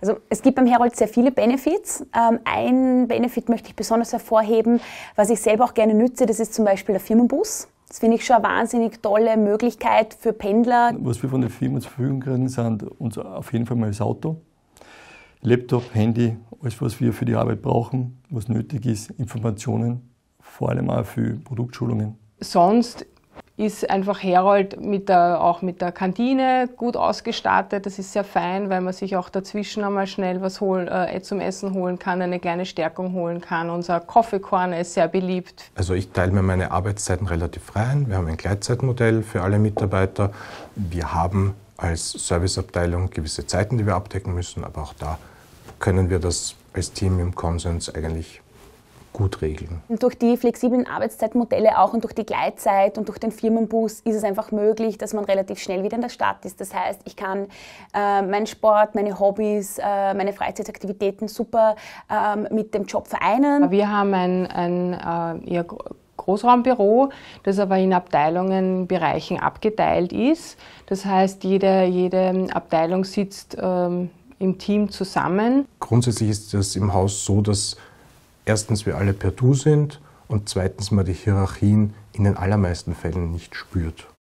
Also es gibt beim Herold sehr viele Benefits. Ähm, ein Benefit möchte ich besonders hervorheben, was ich selber auch gerne nütze, das ist zum Beispiel der Firmenbus. Das finde ich schon eine wahnsinnig tolle Möglichkeit für Pendler. Was wir von der Firma zur Verfügung kriegen, sind uns auf jeden Fall mal das Auto, Laptop, Handy, alles, was wir für die Arbeit brauchen, was nötig ist, Informationen, vor allem auch für Produktschulungen. Sonst ist einfach Herold mit der, auch mit der Kantine gut ausgestattet. Das ist sehr fein, weil man sich auch dazwischen einmal schnell was hol, äh, zum Essen holen kann, eine kleine Stärkung holen kann. Unser Coffee Corner ist sehr beliebt. Also ich teile mir meine Arbeitszeiten relativ rein. Wir haben ein Gleitzeitmodell für alle Mitarbeiter. Wir haben als Serviceabteilung gewisse Zeiten, die wir abdecken müssen, aber auch da können wir das als Team im Konsens eigentlich gut regeln. Und durch die flexiblen Arbeitszeitmodelle auch und durch die Gleitzeit und durch den Firmenbus ist es einfach möglich, dass man relativ schnell wieder in der Stadt ist. Das heißt, ich kann äh, meinen Sport, meine Hobbys, äh, meine Freizeitaktivitäten super äh, mit dem Job vereinen. Wir haben ein, ein äh, ja, Großraumbüro, das aber in Abteilungen, Bereichen abgeteilt ist. Das heißt, jede, jede Abteilung sitzt ähm, im Team zusammen. Grundsätzlich ist das im Haus so, dass erstens wir alle per Du sind und zweitens man die Hierarchien in den allermeisten Fällen nicht spürt.